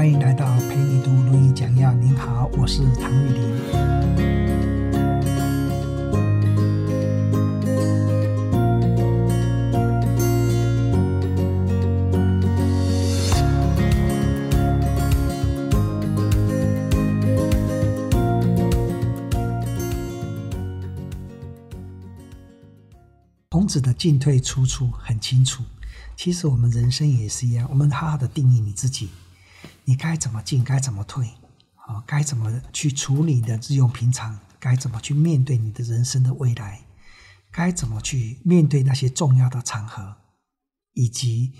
欢迎来到陪你读《论语》讲要。您好，我是唐玉林。孔子的进退出处很清楚，其实我们人生也是一样。我们好好的定义你自己。你该怎么进，该怎么退，啊，该怎么去处理你的日用平常，该怎么去面对你的人生的未来，该怎么去面对那些重要的场合，以及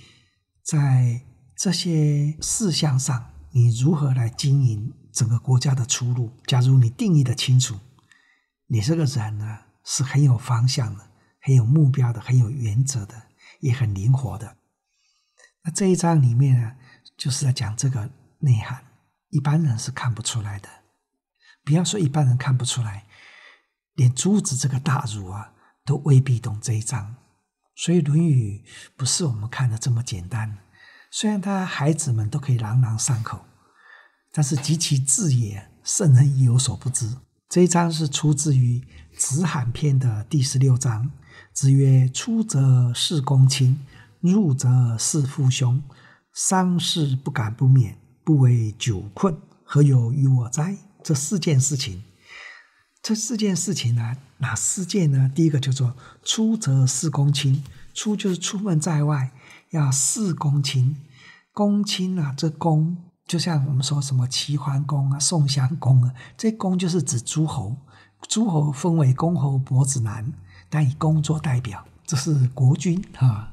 在这些事项上，你如何来经营整个国家的出路？假如你定义的清楚，你这个人呢，是很有方向的，很有目标的，很有原则的，也很灵活的。那这一章里面呢，就是在讲这个。内涵一般人是看不出来的，不要说一般人看不出来，连朱子这个大儒啊，都未必懂这一章。所以《论语》不是我们看的这么简单。虽然他孩子们都可以朗朗上口，但是及其字也，圣人亦有所不知。这一章是出自于《子罕篇》的第十六章。子曰：“出则事公亲，入则事父兄，丧事不敢不勉。”不为酒困，何有于我哉？这四件事情，这四件事情呢？哪四件呢？第一个叫做“出则事公卿”，出就是出门在外，要事公卿。公卿啊，这公就像我们说什么齐桓公啊、宋襄公啊，这公就是指诸侯。诸侯分为公侯伯子男，但以公作代表，这是国君哈，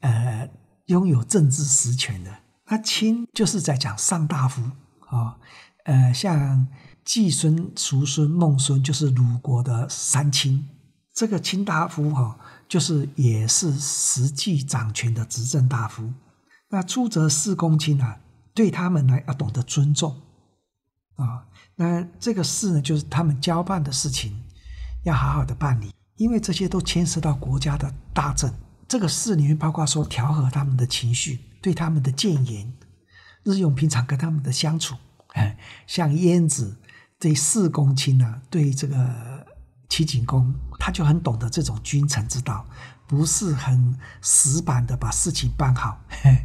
呃，拥有政治实权的。那亲就是在讲上大夫啊，呃，像季孙、叔孙、孟孙，就是鲁国的三亲。这个卿大夫哈，就是也是实际掌权的执政大夫。那出则四公卿啊，对他们呢要懂得尊重啊。那这个事呢，就是他们交办的事情，要好好的办理，因为这些都牵涉到国家的大政。这个事里面包括说调和他们的情绪，对他们的谏言，日用平常跟他们的相处，哎，像燕子对四公卿呢，对这个齐景公，他就很懂得这种君臣之道，不是很死板的把事情办好，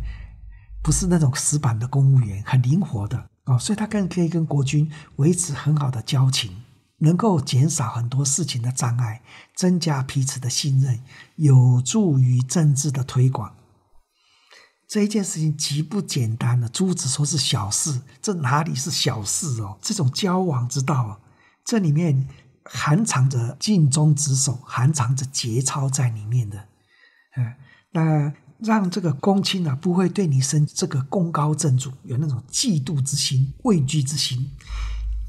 不是那种死板的公务员，很灵活的哦，所以他更可以跟国君维持很好的交情。能够减少很多事情的障碍，增加彼此的信任，有助于政治的推广。这一件事情极不简单的，朱子说是小事，这哪里是小事哦？这种交往之道，这里面含藏着尽忠职守，含藏着节操在里面的。嗯，那让这个公卿啊，不会对你生这个功高震主有那种嫉妒之心、畏惧之心。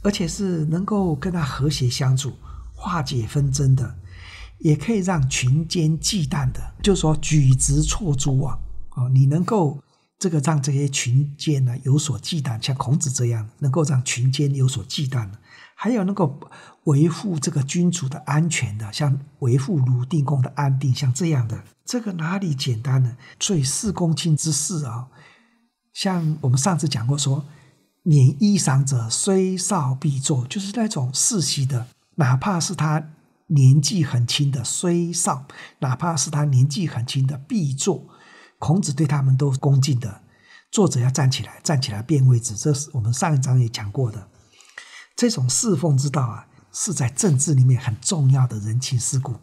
而且是能够跟他和谐相处、化解纷争的，也可以让群奸忌惮的，就说举直错诸啊，啊，你能够这个让这些群奸呢有所忌惮，像孔子这样能够让群奸有所忌惮的，还有能够维护这个君主的安全的，像维护鲁定公的安定，像这样的，这个哪里简单呢？所以四公卿之事啊，像我们上次讲过说。年衣裳者虽少必坐，就是那种世袭的，哪怕是他年纪很轻的虽少，哪怕是他年纪很轻的必坐。孔子对他们都恭敬的，坐着要站起来，站起来变位置。这是我们上一章也讲过的，这种侍奉之道啊，是在政治里面很重要的人情世故。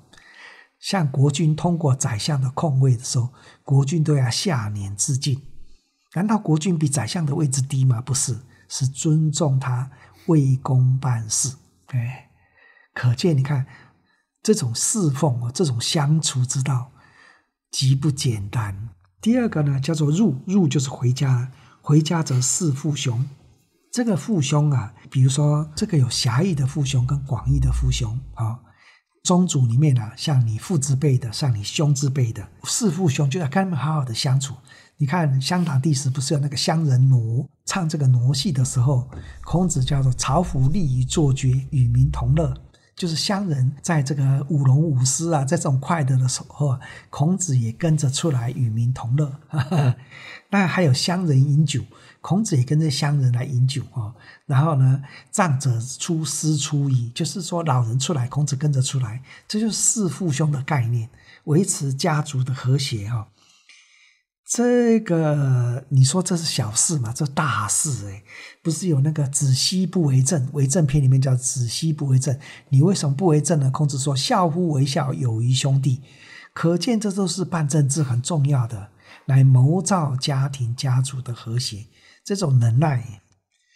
像国君通过宰相的空位的时候，国君都要下年致敬。难道国君比宰相的位置低吗？不是。是尊重他为公办事，哎，可见你看这种侍奉哦，这种相处之道极不简单。第二个呢，叫做入入，就是回家回家则侍父兄，这个父兄啊，比如说这个有狭义的父兄跟广义的父兄啊，宗族里面呢，像你父之辈的，像你兄之辈的，侍父兄就要跟他们好好的相处。你看《香港第史》不是有那个乡人奴？唱这个傩戏的时候，孔子叫做“朝服立于坐爵，与民同乐”，就是乡人在这个舞龙舞狮啊，在这种快乐的时候孔子也跟着出来与民同乐。那还有乡人饮酒，孔子也跟着乡人来饮酒啊。然后呢，长者出，师出矣，就是说老人出来，孔子跟着出来，这就是四父兄的概念，维持家族的和谐啊。这个，你说这是小事嘛？这大事哎，不是有那个子息不为政，为政篇里面叫子息不为政，你为什么不为政呢？孔子说孝乎为孝，友于兄弟，可见这都是办政治很重要的，来谋造家庭家族的和谐，这种能耐，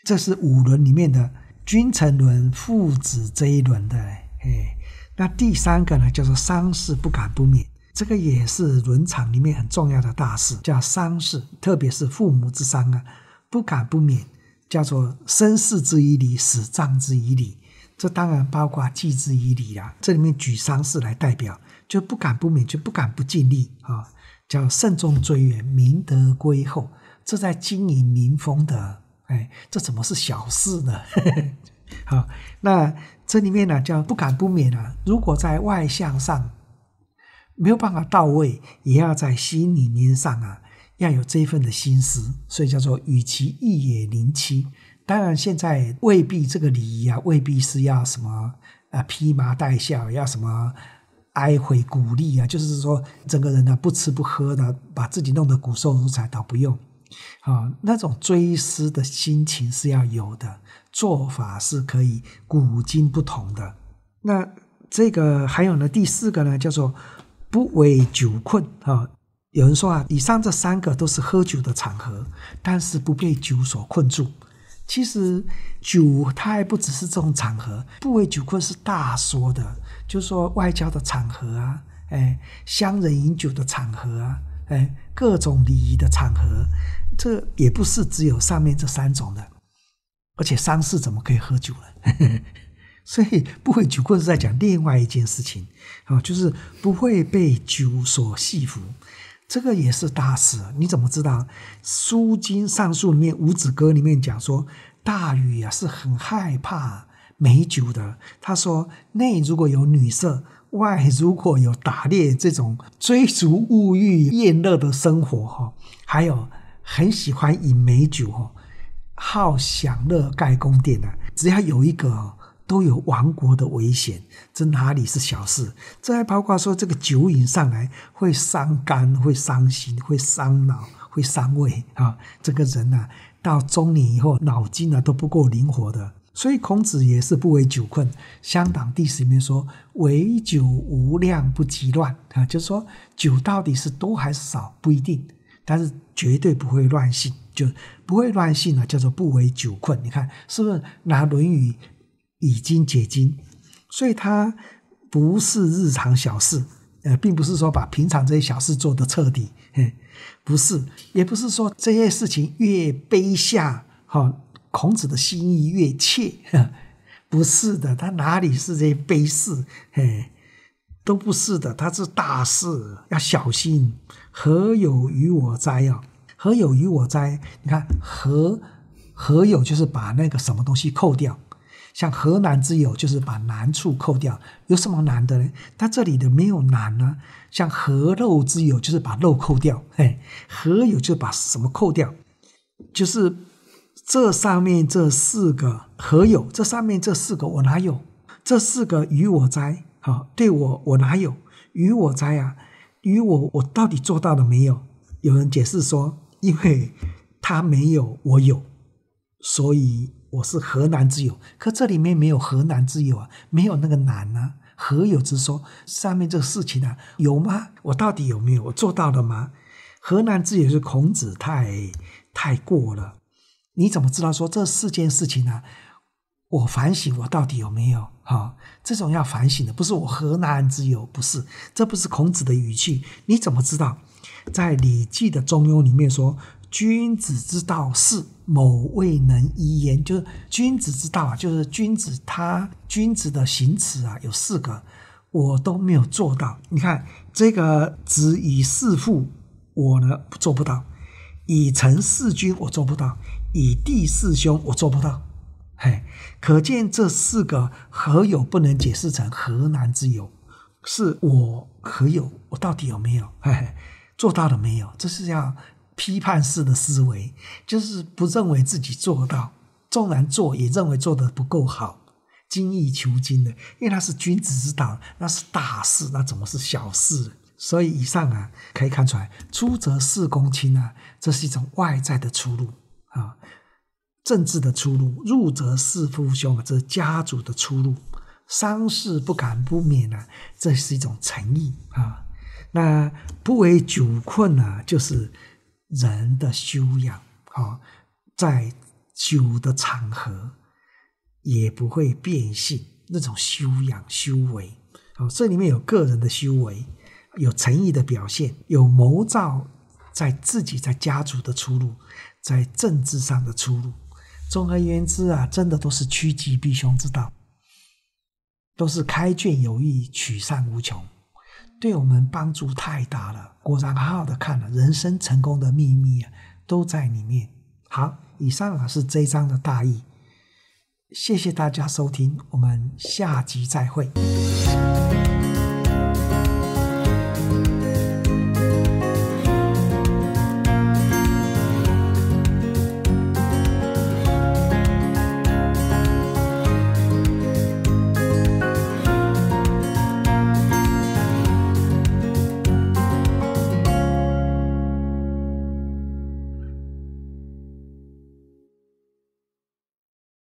这是五伦里面的君臣伦、父子这一轮的。哎，那第三个呢，叫做丧事不敢不勉。这个也是伦常里面很重要的大事，叫丧事，特别是父母之丧啊，不敢不免，叫做生事之以礼，死葬之以礼，这当然包括祭之以礼啊，这里面举丧事来代表，就不敢不免，就不敢不尽力啊，叫慎重追远，明德归厚。这在经营民风的，哎，这怎么是小事呢？好，那这里面呢，叫不敢不免啊，如果在外向上。没有办法到位，也要在心里面上啊，要有这份的心思，所以叫做与其一也临七。当然现在未必这个礼仪啊，未必是要什么啊披麻戴孝，要什么哀悔鼓励啊，就是说整个人呢不吃不喝的，把自己弄得骨瘦如柴倒不用。啊，那种追思的心情是要有的，做法是可以古今不同的。那这个还有呢，第四个呢，叫做。不为酒困啊！有人说啊，以上这三个都是喝酒的场合，但是不被酒所困住。其实酒它还不只是这种场合，不为酒困是大说的，就是说外交的场合啊，哎，乡人饮酒的场合啊，哎，各种礼仪的场合，这也不是只有上面这三种的。而且丧事怎么可以喝酒呢？所以不会酒过是在讲另外一件事情，啊，就是不会被酒所戏服。这个也是大事。你怎么知道？《书经上书》里面《五子歌》里面讲说，大禹啊是很害怕美酒的。他说，内如果有女色，外如果有打猎这种追逐物欲、厌乐的生活，哈，还有很喜欢饮美酒，哈，好享乐盖宫殿的，只要有一个。都有亡国的危险，这哪里是小事？还包括说，这个酒瘾上来会伤肝，会伤心，会伤脑，会伤胃啊！这个人啊，到中年以后，脑筋啊都不够灵活的。所以孔子也是不为酒困。《香港第十里面说：“唯酒无量，不及乱。”啊，就是说酒到底是多还是少不一定，但是绝对不会乱性，就不会乱性呢，叫做不为酒困。你看是不是拿《论语》？已经结晶，所以它不是日常小事，呃，并不是说把平常这些小事做得彻底，不是，也不是说这些事情越卑下，哈，孔子的心意越切，不是的，他哪里是这些卑事，嘿，都不是的，他是大事，要小心，何有于我哉啊？何有于我哉？你看何何有就是把那个什么东西扣掉。像河南之友就是把难处扣掉，有什么难的呢？他这里的没有难啊。像河肉之友就是把肉扣掉。嘿，河有就把什么扣掉？就是这上面这四个河有，这上面这四个我哪有？这四个与我哉？好，对我我哪有？与我哉啊？与我我到底做到了没有？有人解释说，因为他没有我有，所以。我是河南之友，可这里面没有河南之友啊，没有那个南呢。何有之说上面这个事情啊，有吗？我到底有没有？我做到了吗？河南之友是孔子太太过了，你怎么知道说这四件事情呢？我反省，我到底有没有？哈，这种要反省的，不是我河南之友，不是，这不是孔子的语气。你怎么知道？在《礼记》的《中庸》里面说。君子之道是某未能一言。就是君子之道，就是君子他君子的行持啊，有四个，我都没有做到。你看，这个子以事父，我呢做不到；以臣事君，我做不到；以弟事兄，我做不到。嘿，可见这四个何有不能解释成何难之有？是我何有？我到底有没有？嘿嘿，做到了没有？这是要。批判式的思维就是不认为自己做到，纵然做也认为做的不够好，精益求精的，因为他是君子之道，那是大事，那怎么是小事？所以以上啊，可以看出来，出则事公亲啊，这是一种外在的出路啊，政治的出路；入则事父兄啊，这是家族的出路。丧事不敢不免啊，这是一种诚意啊。那不为酒困啊，就是。人的修养，啊，在酒的场合也不会变性。那种修养、修为，啊，这里面有个人的修为，有诚意的表现，有谋造在自己在家族的出路，在政治上的出路。总而言之啊，真的都是趋吉避凶之道，都是开卷有益，取善无穷。对我们帮助太大了，果然好好的看了人生成功的秘密啊，都在里面。好，以上啊是这一章的大意，谢谢大家收听，我们下集再会。